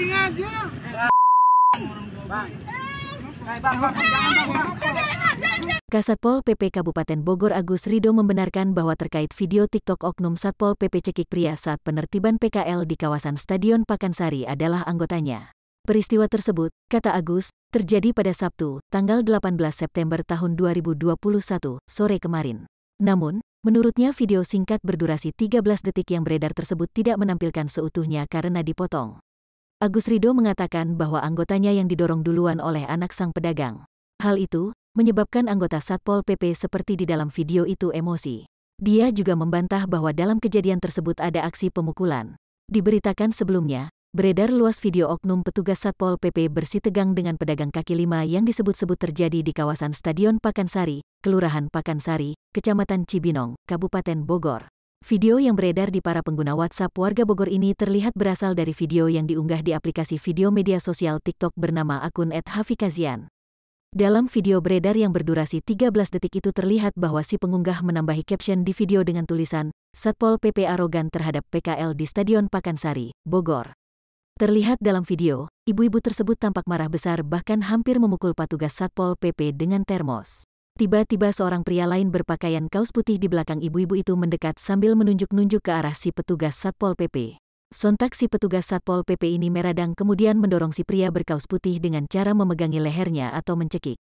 Kasat Pol Kasatpol PP Kabupaten Bogor Agus Rido membenarkan bahwa terkait video TikTok Oknum Satpol PP Cekik Pria saat penertiban PKL di kawasan Stadion Pakansari adalah anggotanya. Peristiwa tersebut, kata Agus, terjadi pada Sabtu, tanggal 18 September tahun 2021, sore kemarin. Namun, menurutnya video singkat berdurasi 13 detik yang beredar tersebut tidak menampilkan seutuhnya karena dipotong. Agus Rido mengatakan bahwa anggotanya yang didorong duluan oleh anak sang pedagang. Hal itu menyebabkan anggota Satpol PP seperti di dalam video itu emosi. Dia juga membantah bahwa dalam kejadian tersebut ada aksi pemukulan. Diberitakan sebelumnya, beredar luas video oknum petugas Satpol PP bersih tegang dengan pedagang kaki lima yang disebut-sebut terjadi di kawasan Stadion Pakansari, Kelurahan Pakansari, Kecamatan Cibinong, Kabupaten Bogor. Video yang beredar di para pengguna WhatsApp warga Bogor ini terlihat berasal dari video yang diunggah di aplikasi video media sosial TikTok bernama akun @hafikazian. Dalam video beredar yang berdurasi 13 detik itu terlihat bahwa si pengunggah menambahi caption di video dengan tulisan Satpol PP arogan terhadap PKL di Stadion Pakansari, Bogor. Terlihat dalam video, ibu-ibu tersebut tampak marah besar bahkan hampir memukul petugas Satpol PP dengan termos. Tiba-tiba seorang pria lain berpakaian kaos putih di belakang ibu-ibu itu mendekat sambil menunjuk-nunjuk ke arah si petugas Satpol PP. Sontak si petugas Satpol PP ini meradang kemudian mendorong si pria berkaos putih dengan cara memegangi lehernya atau mencekik.